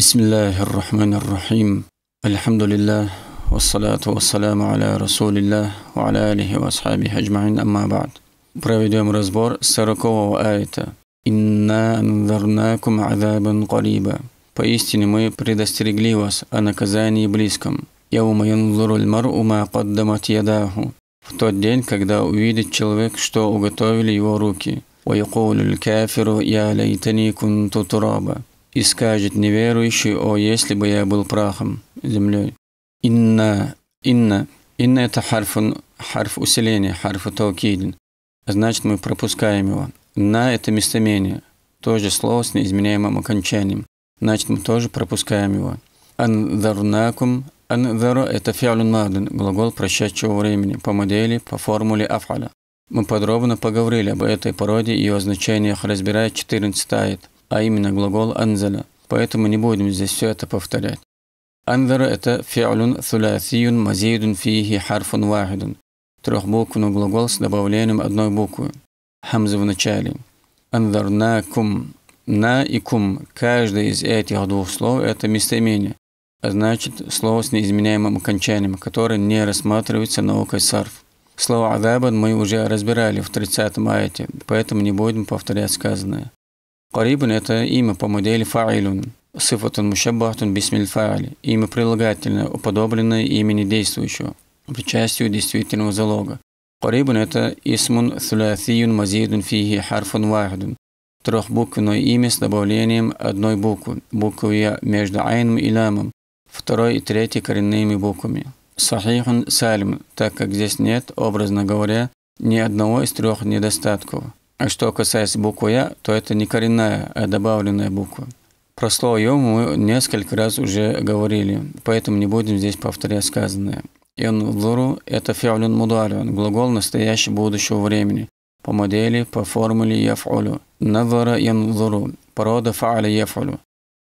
بسم الله الرحمن الرحيم الحمد لله والصلاة والسلام على رسول الله وعلى آله وأصحابه أجمعين أما بعد Проведем разбор сорокового аята. «Инна анзарнакум азабан кариба». Поистине мы предостерегли вас о наказании близком. «Яума янзуру льмару ма каддамат ядаху». В тот день, когда увидит человек, что уготовили его руки. «Ваякулю лькафиру я лейтани кунту тураба». И скажет неверующий, о, если бы я был прахом, землей. Инна, инна, инна это харф, харф усиления, харф таукидин. Значит, мы пропускаем его. На это местомение, тоже слово с неизменяемым окончанием. Значит, мы тоже пропускаем его. Андарнакум, анзара – это фиалюн мадин, глагол прощающего времени, по модели, по формуле афаля. Мы подробно поговорили об этой породе и ее значениях, разбирая 14 аят а именно глагол «анзаля». Поэтому не будем здесь все это повторять. «Анзара» – это фи'люн сулятиюн мазидун фихи харфун вахидун. Трехбуквенный глагол с добавлением одной буквы. Хамза в начале. «Анзарнакум» «на» и «кум» – каждое из этих двух слов – это местоимение. А значит, слово с неизменяемым окончанием, которое не рассматривается наукой сарф. Слово «адабан» мы уже разбирали в 30-м аяте, поэтому не будем повторять сказанное. Карибун – это имя по модели фаилун. Сифатун мушаббахтун бисмиль фаали. Имя прилагательное, уподобленное имени действующего, причастию действительного залога. Карибун – это исмун сулятиюн мазидун фихи харфун вахидун. Трехбуквенное имя с добавлением одной буквы. Букву между айном и лямом. Второй и третьей коренными буквами. Сахихун салим, так как здесь нет, образно говоря, ни одного из трех недостатков. А что касается буквы «я», то это не коренная, а добавленная буква. Про слово «йом» мы несколько раз уже говорили, поэтому не будем здесь повторять сказанное. «Янзуру» – это фиалюн мударион, глагол настоящего будущего времени, по модели, по формуле «яф'улю». «Назара янзуру» – порода «фа'аля яф'улю».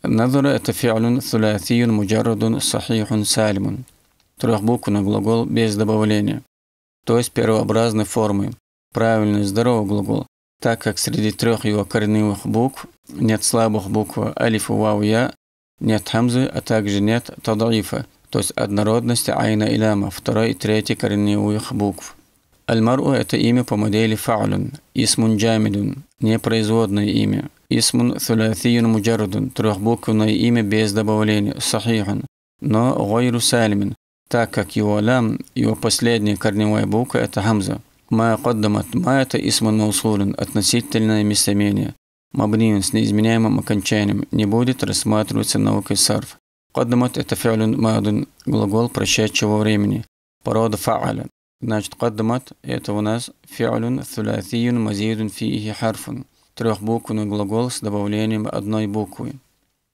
«Назара» – это фиалюн сулятиюн муджаррудун сахихун сальмун, трехбуквенный глагол без добавления, то есть первообразной формы, правильный здоровый глагол, так как среди трех его корневых букв нет слабых букв алиф, вау, я, нет хамзы, а также нет тадаифа, то есть однородности айна и ляма, второй и третий корневых букв. Аль-Мару – это имя по модели фаулюн, исмун джамидун, непроизводное имя, исмун thulatiyun муджардун, трехбуквенное имя без добавления, сахихан, но гойру сальмин, так как его лям, его последняя корневая буква – это хамза. Ма каддамат. Ма – это исман маусулин, относительное местоимение. Мабниин с неизменяемым окончанием не будет рассматриваться наукой сарф. Каддамат – это фиалюн мадун, глагол прощающего времени. Порода фааля. Значит, каддамат – это у нас фиалюн thulatiyun мазидун фиихи харфун. Трехбуквенный глагол с добавлением одной буквы.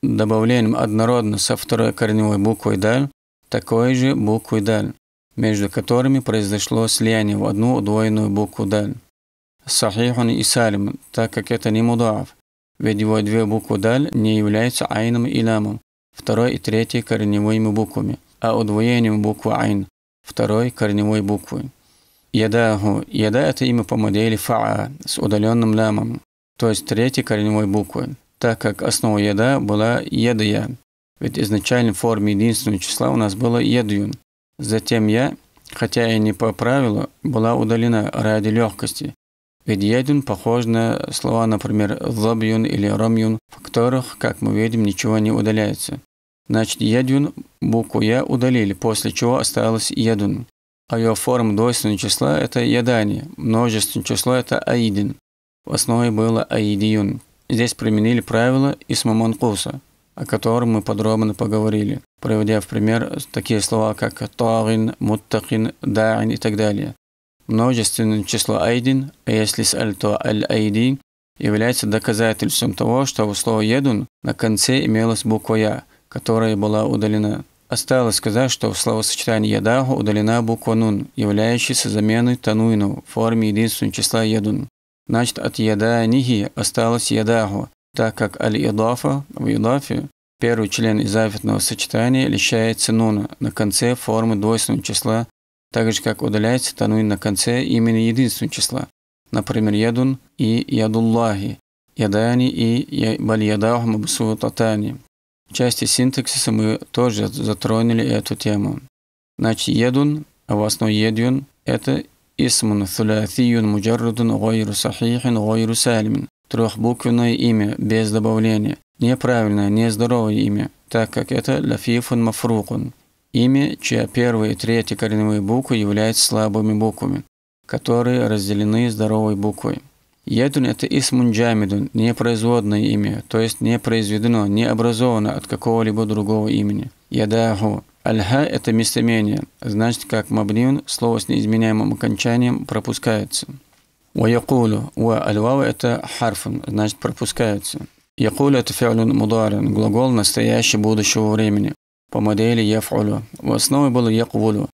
Добавлением однородно со второй корневой буквой даль, такой же буквой даль между которыми произошло слияние в одну удвоенную букву «даль». Сахихун и Салим, так как это не мудаф, ведь его две буквы «даль» не являются айном и ламом. второй и третьей корневыми буквами, а удвоением буквы «айн» второй корневой буквы. Ядаху. Яда – это имя по модели фаа с удаленным ламом, то есть третьей корневой буквы, так как основа яда была ядая, ведь изначально в форме единственного числа у нас было ядюн. Затем я, хотя и не по правилу, была удалена ради легкости. Ведь ядюн похож на слова, например, «забьюн» или «ромьюн», в которых, как мы видим, ничего не удаляется. Значит, ядюн букву «я» удалили, после чего осталось ядун. А ее форма двойственного числа – это ядани, множественное число – это аидин. В основе было аидиюн. Здесь применили правило Исма Манкуса, о котором мы подробно поговорили приводя в пример такие слова, как «тарин», «муттакин», «да'ин» и так далее. Множественное число «айдин», а если с «аль», то «аль-айди», является доказательством того, что в слово «едун» на конце имелась буква «я», которая была удалена. Осталось сказать, что в словосочетании «ядаху» удалена буква «нун», являющаяся заменой «тануину» в форме единственного числа «едун». Значит, от яда «яданихи» осталось «ядаху», так как «аль-идафа» в «идафе» Первый член изафитного сочетания лишается нуна на конце формы двойственного числа, так же как удаляется тануин на конце имени единственного числа, например, ядун и ядуллахи, ядани и бальядахум абсуататани. В части синтаксиса мы тоже затронули эту тему. Значит, ядун, а в основе едюн – это Исмун Сулятиюн Муджаррудун Гойру Сахихин Гойру Салимин. Трехбуквенное имя, без добавления неправильное, нездоровое имя, так как это Лафифун мафрукун, имя, чья первые и третьи корневые буквы являются слабыми буквами, которые разделены здоровой буквой. Ядун – это Исмунджамидун, непроизводное имя, то есть не произведено, не образовано от какого-либо другого имени. Ядаху Альха – это местоимение, значит, как мабниун, слово с неизменяемым окончанием пропускается. Уаякулю, уа альвава – это харфун, значит, пропускается. Якуль – это фиалюн мударин, глагол настоящего будущего времени. По модели яфулю. В основе было якулю.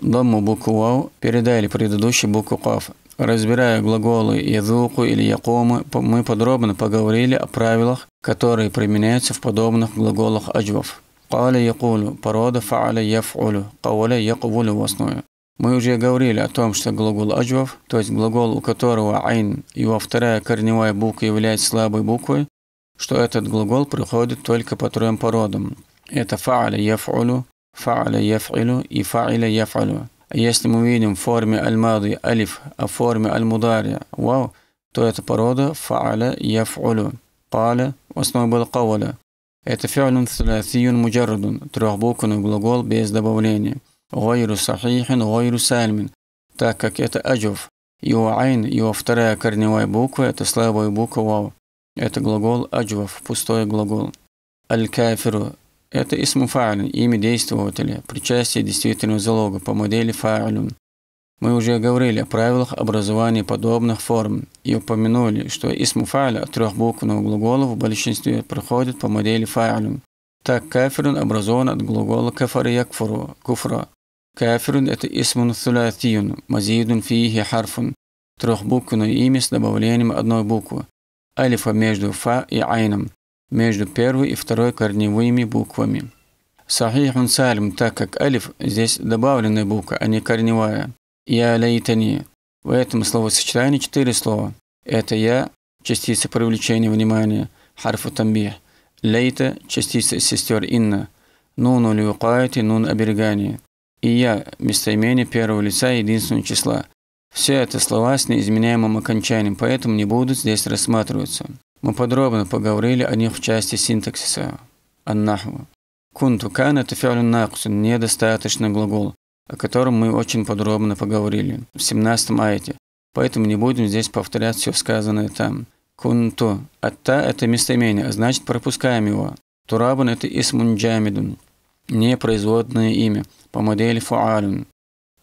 Дамму букву вау передали предыдущий букву каф. Разбирая глаголы язуку или якому, мы подробно поговорили о правилах, которые применяются в подобных глаголах аджвов. Каля якулю, порода фааля яфулю, кауля якулю в основе. Мы уже говорили о том, что глагол аджвав, то есть глагол, у которого айн, его вторая корневая буква является слабой буквой, что этот глагол приходит только по трем породам. Это фа'ля яф'улю, фа'ля яф'илю и фа'ля яф'алю. Если мы видим в форме аль-мады алиф, а в форме аль-мудари вау, то это порода фа'ля яф'улю. Па'ля в основе был каваля. Это фи'люн сулятиюн муджаррудун, трехбуквенный глагол без добавления. Гайру сахихин, гайру сальмин, так как это аджуф. Его айн, его вторая корневая буква – это слабая буква вау. Это глагол аджвав, пустой глагол. Аль-кафиру – это исму фа'лин, имя действователя, причастие действительного залога по модели фа'люн. Мы уже говорили о правилах образования подобных форм и упомянули, что исму фа'ля от трехбуквенного глагола в большинстве проходит по модели фа'люн. Так кафирун образован от глагола кафар якфуру – куфра. Кафирун – это исмун сулятиюн, мазидун фиихи харфун – трехбуквенное имя с добавлением одной буквы. Алифа между фа и айном, между первой и второй корневыми буквами. Сахихун салим, так как алиф здесь добавленная буква, а не корневая. Я лейтани. В этом словосочетании четыре слова. Это я, частица привлечения внимания, харфу тамбих. Лейта, частица сестер инна. Нуну люкаете, нун оберегание. И я, местоимение первого лица единственного числа. Все это слова с неизменяемым окончанием, поэтому не будут здесь рассматриваться. Мы подробно поговорили о них в части синтаксиса. Аннаху. Кунту кан – это фиаль наксун, недостаточный глагол, о котором мы очень подробно поговорили в 17 айте. Поэтому не будем здесь повторять все сказанное там. Кунту. Атта – это местоимение, а значит пропускаем его. Турабан – это исмунджамидун, непроизводное имя, по модели фуалюн.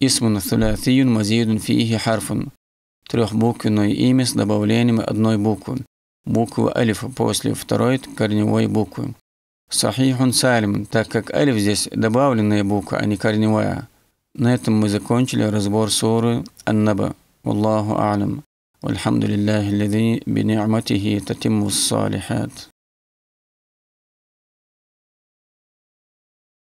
اسم ثلاثي مزيد فيه حرف трехбуквенное имя с добавлением одной буквы. Букву алиф после второй корневой буквы. Сахихун салим, так как алиф здесь добавленная буква, а не корневая. На этом мы закончили разбор суры Аннаба. Аллаху алям. والحمد لله الذي بنعمته تتم الصالحات